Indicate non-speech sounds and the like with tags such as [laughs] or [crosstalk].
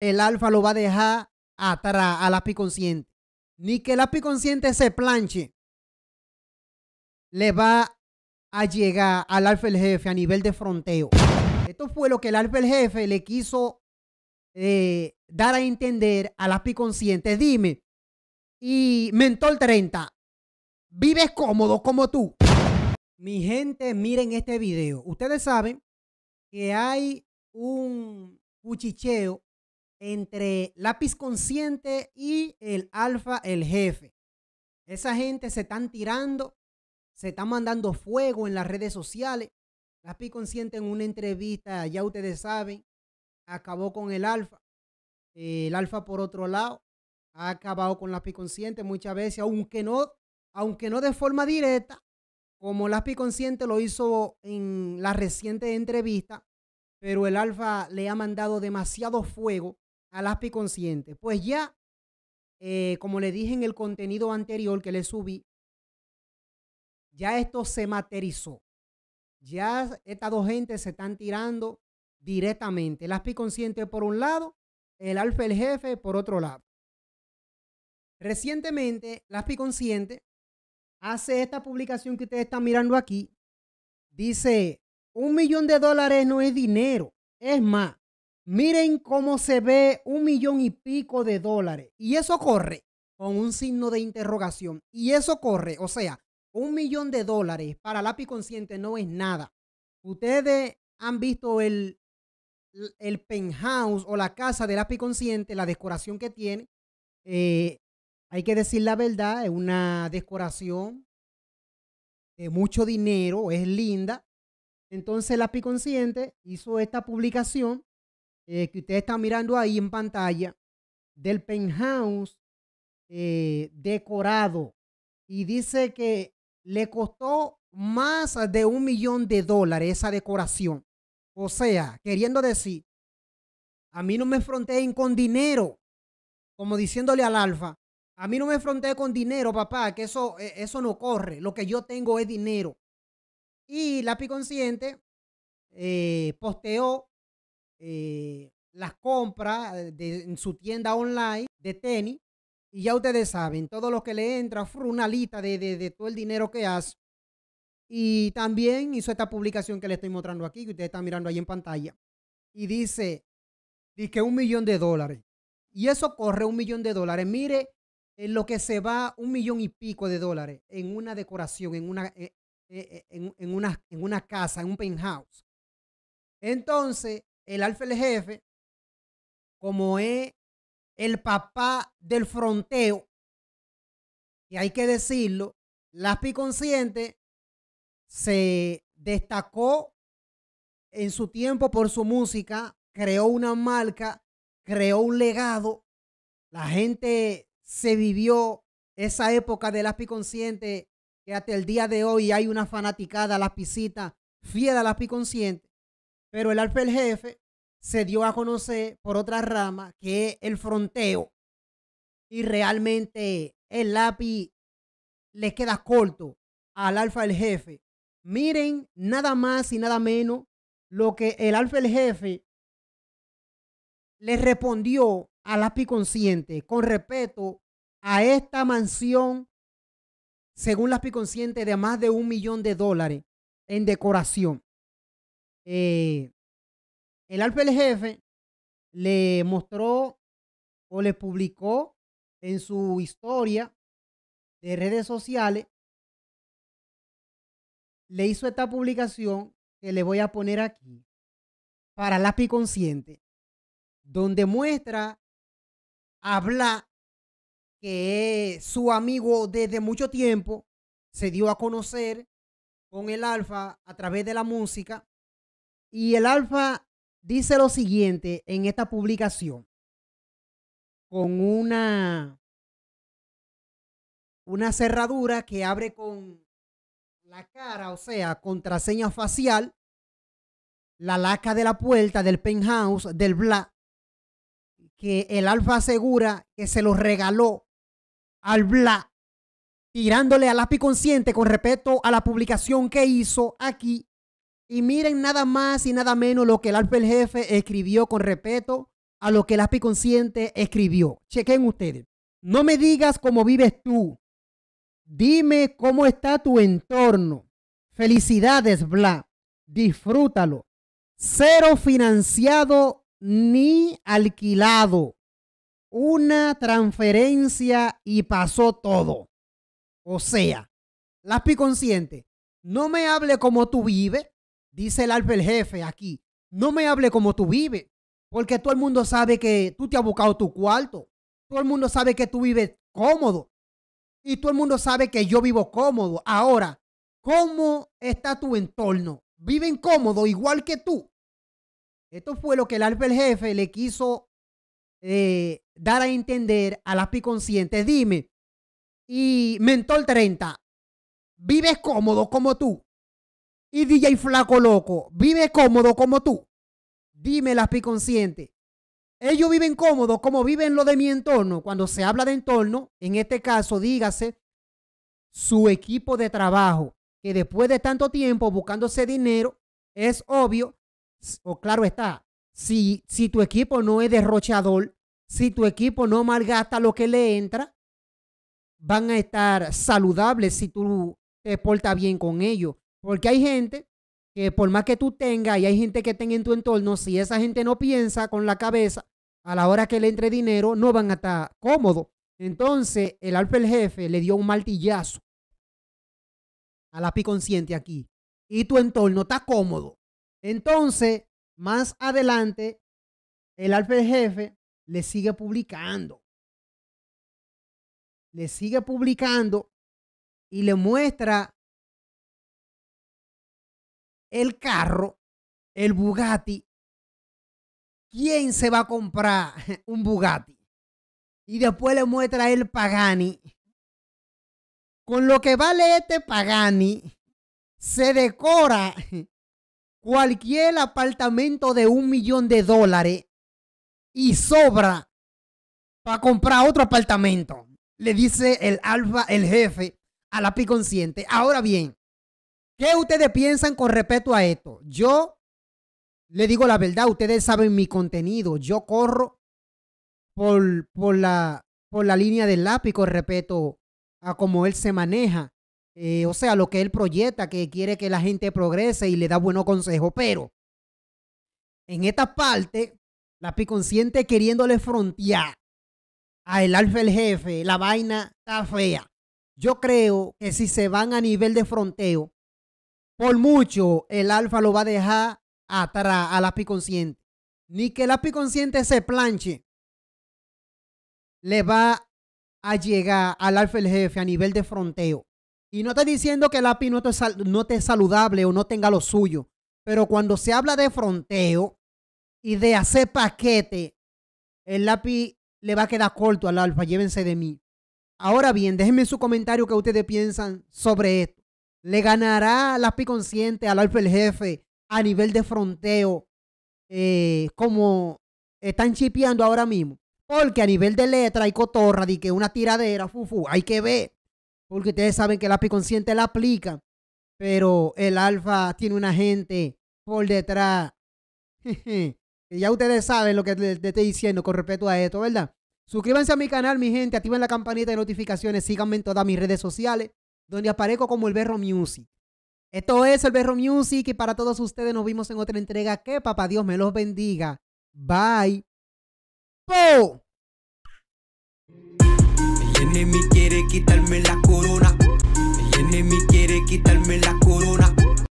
el alfa lo va a dejar atrás al API consciente. Ni que el API consciente se planche, le va a llegar al alfa el jefe a nivel de fronteo. Esto fue lo que el alfa el jefe le quiso eh, dar a entender al API consciente. Dime, y Mentor 30, vives cómodo como tú. Mi gente, miren este video. Ustedes saben que hay un cuchicheo entre Lápiz Consciente y el Alfa, el jefe. Esa gente se están tirando, se están mandando fuego en las redes sociales. Lápiz Consciente en una entrevista, ya ustedes saben, acabó con el Alfa. Eh, el Alfa, por otro lado, ha acabado con Lápiz Consciente muchas veces, aunque no, aunque no de forma directa, como Lápiz Consciente lo hizo en la reciente entrevista, pero el Alfa le ha mandado demasiado fuego al ASPI consciente. Pues ya, eh, como le dije en el contenido anterior que le subí, ya esto se materizó. Ya estas dos gentes se están tirando directamente. El ASPI consciente por un lado, el alfa el jefe por otro lado. Recientemente, el ASPI consciente hace esta publicación que ustedes están mirando aquí. Dice, un millón de dólares no es dinero. Es más, Miren cómo se ve un millón y pico de dólares. Y eso corre con un signo de interrogación. Y eso corre, o sea, un millón de dólares para la consciente no es nada. Ustedes han visto el, el penthouse o la casa de la consciente, la decoración que tiene. Eh, hay que decir la verdad, es una decoración de mucho dinero, es linda. Entonces, la lápiz consciente hizo esta publicación eh, que usted está mirando ahí en pantalla del penthouse eh, decorado. Y dice que le costó más de un millón de dólares esa decoración. O sea, queriendo decir, a mí no me fronteen con dinero, como diciéndole al alfa, a mí no me fronteé con dinero, papá, que eso, e, eso no corre. Lo que yo tengo es dinero. Y la consciente eh, posteó eh, las compras eh, en su tienda online de tenis. Y ya ustedes saben, todo lo que le entra, una lista de, todo el dinero que hace. Y también hizo esta publicación que le estoy mostrando aquí, que ustedes están mirando ahí en pantalla. Y dice, dice un millón de dólares. Y eso corre un millón de dólares. Mire en lo que se va un millón y pico de dólares en una decoración, en una, eh, en una, en una casa, en un penthouse. Entonces, el alfa el jefe, como es el papá del fronteo, y hay que decirlo, PI Consciente se destacó en su tiempo por su música, creó una marca, creó un legado, la gente se vivió esa época de pi Consciente que hasta el día de hoy hay una fanaticada lapicita fiel a lápiz Consciente. Pero el Alfa el Jefe se dio a conocer por otra rama que es el fronteo. Y realmente el lápiz le queda corto al Alfa el Jefe. Miren nada más y nada menos lo que el Alfa el Jefe le respondió al lápiz consciente con respeto a esta mansión, según lápiz consciente, de más de un millón de dólares en decoración. Eh, el alfa el jefe le mostró o le publicó en su historia de redes sociales, le hizo esta publicación que le voy a poner aquí para lápiz consciente, donde muestra, habla que su amigo desde mucho tiempo se dio a conocer con el alfa a través de la música y el Alfa dice lo siguiente en esta publicación, con una, una cerradura que abre con la cara, o sea, contraseña facial, la laca de la puerta del penthouse del bla, que el Alfa asegura que se lo regaló al bla, tirándole al lápiz consciente con respecto a la publicación que hizo aquí y miren nada más y nada menos lo que el alfa el jefe escribió con respeto a lo que el Aspi consciente escribió. Chequen ustedes. No me digas cómo vives tú. Dime cómo está tu entorno. Felicidades, bla. Disfrútalo. Cero financiado ni alquilado. Una transferencia y pasó todo. O sea, el consciente, no me hable cómo tú vives dice el alfa jefe aquí, no me hable como tú vives, porque todo el mundo sabe que tú te has buscado tu cuarto, todo el mundo sabe que tú vives cómodo y todo el mundo sabe que yo vivo cómodo. Ahora, ¿cómo está tu entorno? ¿Viven cómodo igual que tú? Esto fue lo que el alfa jefe le quiso eh, dar a entender a las consciente. Dime, y Mentor 30, ¿vives cómodo como tú? Y DJ Flaco Loco, ¿vive cómodo como tú? Dime las consciente. Ellos viven cómodos como viven lo de mi entorno. Cuando se habla de entorno, en este caso, dígase su equipo de trabajo, que después de tanto tiempo buscándose dinero, es obvio, o claro está, si, si tu equipo no es derrochador, si tu equipo no malgasta lo que le entra, van a estar saludables si tú te portas bien con ellos. Porque hay gente que por más que tú tengas y hay gente que tenga en tu entorno, si esa gente no piensa con la cabeza a la hora que le entre dinero, no van a estar cómodos. Entonces, el alfa el jefe le dio un martillazo a la pi consciente aquí. Y tu entorno está cómodo. Entonces, más adelante, el alfa el jefe le sigue publicando. Le sigue publicando y le muestra el carro, el Bugatti, ¿quién se va a comprar [laughs] un Bugatti? Y después le muestra el Pagani. Con lo que vale este Pagani, se decora [laughs] cualquier apartamento de un millón de dólares y sobra para comprar otro apartamento. Le dice el alfa, el jefe, a la pi consciente. Ahora bien, ¿Qué ustedes piensan con respecto a esto? Yo le digo la verdad, ustedes saben mi contenido. Yo corro por, la, línea del lápiz con respecto a cómo él se maneja. Eh, o sea, lo que él proyecta, que quiere que la gente progrese y le da buenos consejos. Pero en esta parte, la consciente queriéndole frontear a el alfa el jefe, la vaina está fea. Yo creo que si se van a nivel de fronteo, por mucho el alfa lo va a dejar atrás al API consciente. Ni que el API consciente se planche, le va a llegar al alfa el jefe a nivel de fronteo. Y no estoy diciendo que el API no te, no saludable o no tenga lo suyo, pero cuando se habla de fronteo y de hacer paquete, el lápiz le va a quedar corto al alfa, llévense de mí. Ahora bien, déjenme su comentario que ustedes piensan sobre esto le ganará la pi consciente, al Alfa el jefe, a nivel de fronteo, eh, como están chipeando ahora mismo. Porque a nivel de letra hay cotorra, y que una tiradera, fufu, hay que ver. Porque ustedes saben que la pi consciente la aplica, pero el alfa tiene una gente por detrás. [laughs] ya ustedes saben lo que les estoy diciendo con respecto a esto, ¿verdad? Suscríbanse a mi canal, mi gente, activen la campanita de notificaciones, síganme en todas mis redes sociales donde aparezco como el Berro Music. Esto es el Berro Music y para todos ustedes nos vimos en otra entrega. Que papá Dios me los bendiga. Bye. ¡Po! quiere quitarme la corona. El enemigo quiere quitarme la corona.